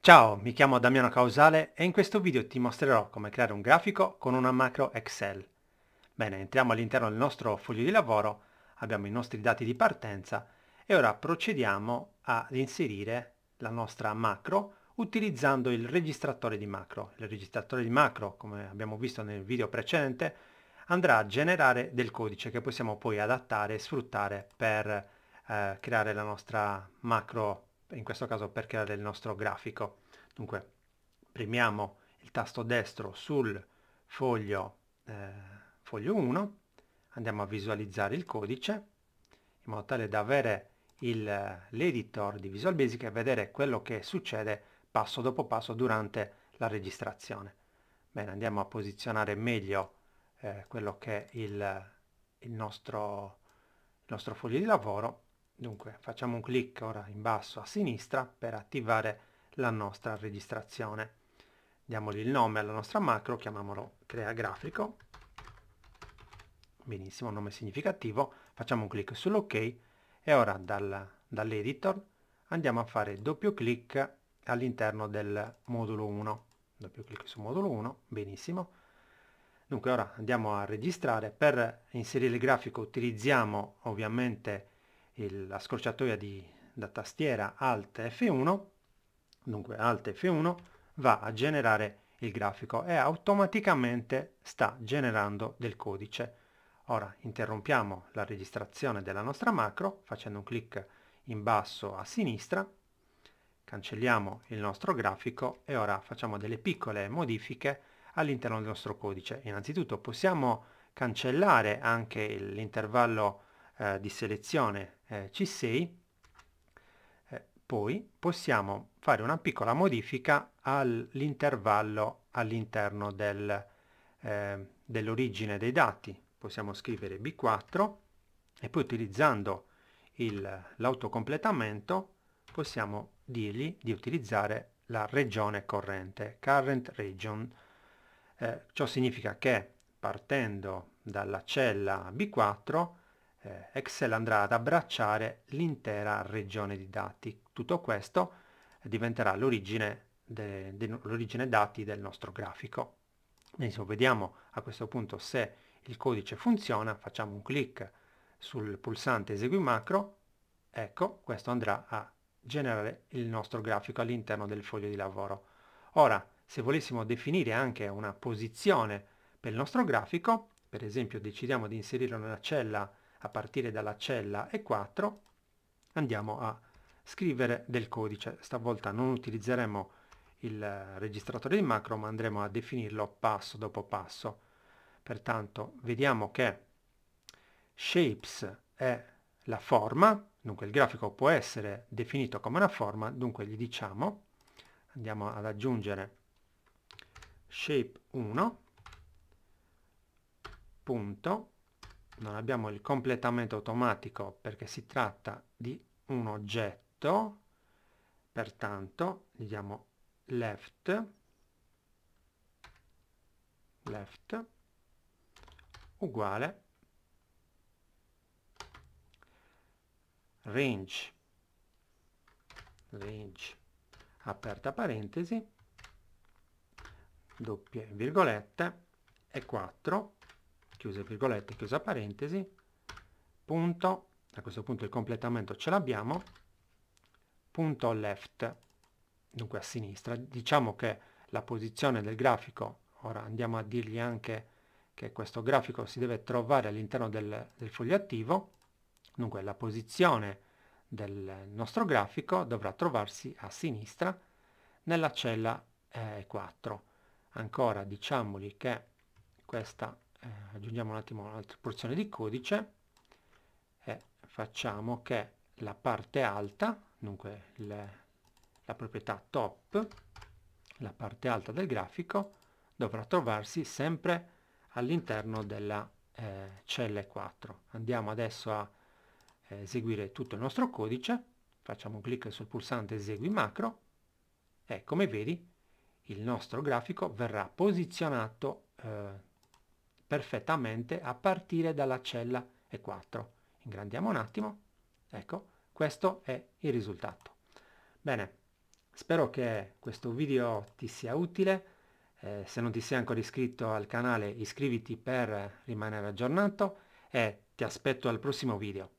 Ciao, mi chiamo Damiano Causale e in questo video ti mostrerò come creare un grafico con una macro Excel. Bene, entriamo all'interno del nostro foglio di lavoro, abbiamo i nostri dati di partenza e ora procediamo ad inserire la nostra macro utilizzando il registratore di macro. Il registratore di macro, come abbiamo visto nel video precedente, andrà a generare del codice che possiamo poi adattare e sfruttare per eh, creare la nostra macro in questo caso per creare il nostro grafico. Dunque premiamo il tasto destro sul foglio, eh, foglio 1, andiamo a visualizzare il codice in modo tale da avere l'editor di Visual Basic e vedere quello che succede passo dopo passo durante la registrazione. Bene, andiamo a posizionare meglio eh, quello che è il, il, nostro, il nostro foglio di lavoro Dunque facciamo un clic ora in basso a sinistra per attivare la nostra registrazione. Diamogli il nome alla nostra macro, chiamiamolo crea grafico. Benissimo, nome significativo. Facciamo un clic sull'ok e ora dal, dall'editor andiamo a fare doppio clic all'interno del modulo 1. Doppio clic sul modulo 1, benissimo. Dunque ora andiamo a registrare. Per inserire il grafico utilizziamo ovviamente il, la scorciatoia di, da tastiera Alt F1, dunque Alt F1, va a generare il grafico e automaticamente sta generando del codice. Ora interrompiamo la registrazione della nostra macro facendo un clic in basso a sinistra, cancelliamo il nostro grafico e ora facciamo delle piccole modifiche all'interno del nostro codice. Innanzitutto possiamo cancellare anche l'intervallo eh, di selezione eh, C6, eh, poi possiamo fare una piccola modifica all'intervallo all'interno del, eh, dell'origine dei dati. Possiamo scrivere B4 e poi utilizzando l'autocompletamento possiamo dirgli di utilizzare la regione corrente, current region. Eh, ciò significa che partendo dalla cella B4 eh, Excel andrà ad abbracciare l'intera regione di dati. Tutto questo diventerà l'origine, de, de, dati del nostro grafico. Benissimo, vediamo a questo punto se il codice funziona, facciamo un clic sul pulsante esegui macro, ecco, questo andrà a generare il nostro grafico all'interno del foglio di lavoro. Ora, se volessimo definire anche una posizione per il nostro grafico, per esempio decidiamo di inserirlo nella cella a partire dalla cella E4 andiamo a scrivere del codice. Stavolta non utilizzeremo il registratore di macro ma andremo a definirlo passo dopo passo. Pertanto vediamo che shapes è la forma, dunque il grafico può essere definito come una forma, dunque gli diciamo, andiamo ad aggiungere shape1.forma non abbiamo il completamento automatico perché si tratta di un oggetto, pertanto gli diamo left, left uguale range, range aperta parentesi, doppie virgolette e 4 chiuse virgolette, chiusa parentesi, punto, a questo punto il completamento ce l'abbiamo, punto left, dunque a sinistra, diciamo che la posizione del grafico, ora andiamo a dirgli anche che questo grafico si deve trovare all'interno del, del foglio attivo, dunque la posizione del nostro grafico dovrà trovarsi a sinistra nella cella eh, 4. Ancora diciamogli che questa eh, aggiungiamo un attimo un'altra porzione di codice e facciamo che la parte alta, dunque le, la proprietà top, la parte alta del grafico, dovrà trovarsi sempre all'interno della eh, cella 4. Andiamo adesso a eh, eseguire tutto il nostro codice, facciamo un clic sul pulsante esegui macro e come vedi il nostro grafico verrà posizionato eh, perfettamente a partire dalla cella E4. Ingrandiamo un attimo, ecco, questo è il risultato. Bene, spero che questo video ti sia utile, eh, se non ti sei ancora iscritto al canale iscriviti per rimanere aggiornato e ti aspetto al prossimo video.